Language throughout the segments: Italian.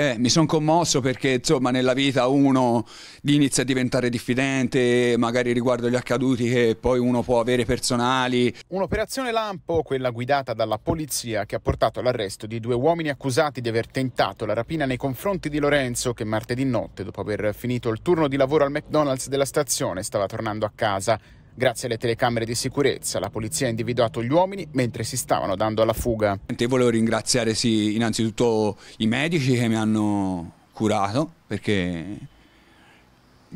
Eh, mi sono commosso perché insomma nella vita uno inizia a diventare diffidente, magari riguardo gli accaduti che poi uno può avere personali. Un'operazione lampo, quella guidata dalla polizia, che ha portato all'arresto di due uomini accusati di aver tentato la rapina nei confronti di Lorenzo che martedì notte, dopo aver finito il turno di lavoro al McDonald's della stazione, stava tornando a casa. Grazie alle telecamere di sicurezza la polizia ha individuato gli uomini mentre si stavano dando alla fuga. Io volevo ringraziare sì, innanzitutto i medici che mi hanno curato perché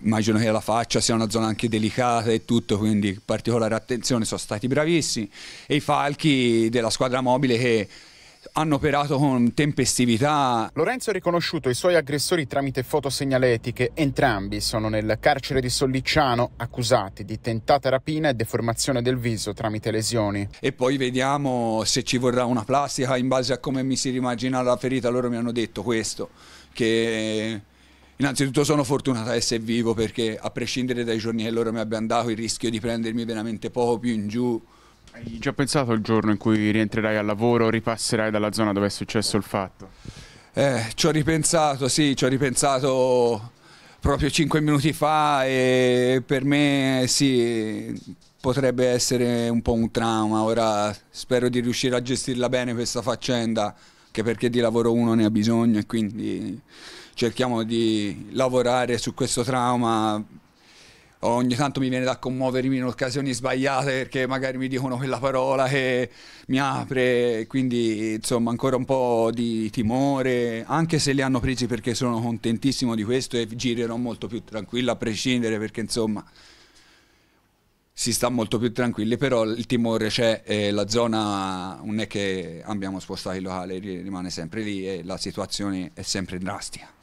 immagino che la faccia sia una zona anche delicata e tutto, quindi particolare attenzione, sono stati bravissimi. E i falchi della squadra mobile che hanno operato con tempestività. Lorenzo ha riconosciuto i suoi aggressori tramite fotosegnaletiche. Entrambi sono nel carcere di Sollicciano, accusati di tentata rapina e deformazione del viso tramite lesioni. E poi vediamo se ci vorrà una plastica in base a come mi si rimagina la ferita. Loro mi hanno detto questo, che... Innanzitutto sono fortunata ad essere vivo perché a prescindere dai giorni che loro mi abbiano dato il rischio di prendermi veramente poco più in giù hai già pensato al giorno in cui rientrerai al lavoro, o ripasserai dalla zona dove è successo il fatto? Eh, ci ho ripensato, sì, ci ho ripensato proprio cinque minuti fa e per me sì, potrebbe essere un po' un trauma. Ora spero di riuscire a gestirla bene questa faccenda, anche perché di lavoro uno ne ha bisogno e quindi cerchiamo di lavorare su questo trauma ogni tanto mi viene da commuovermi in occasioni sbagliate perché magari mi dicono quella parola che mi apre, quindi insomma ancora un po' di timore, anche se li hanno presi perché sono contentissimo di questo e girerò molto più tranquillo a prescindere perché insomma si sta molto più tranquilli, però il timore c'è, eh, la zona non è che abbiamo spostato il locale, rimane sempre lì e la situazione è sempre drastica.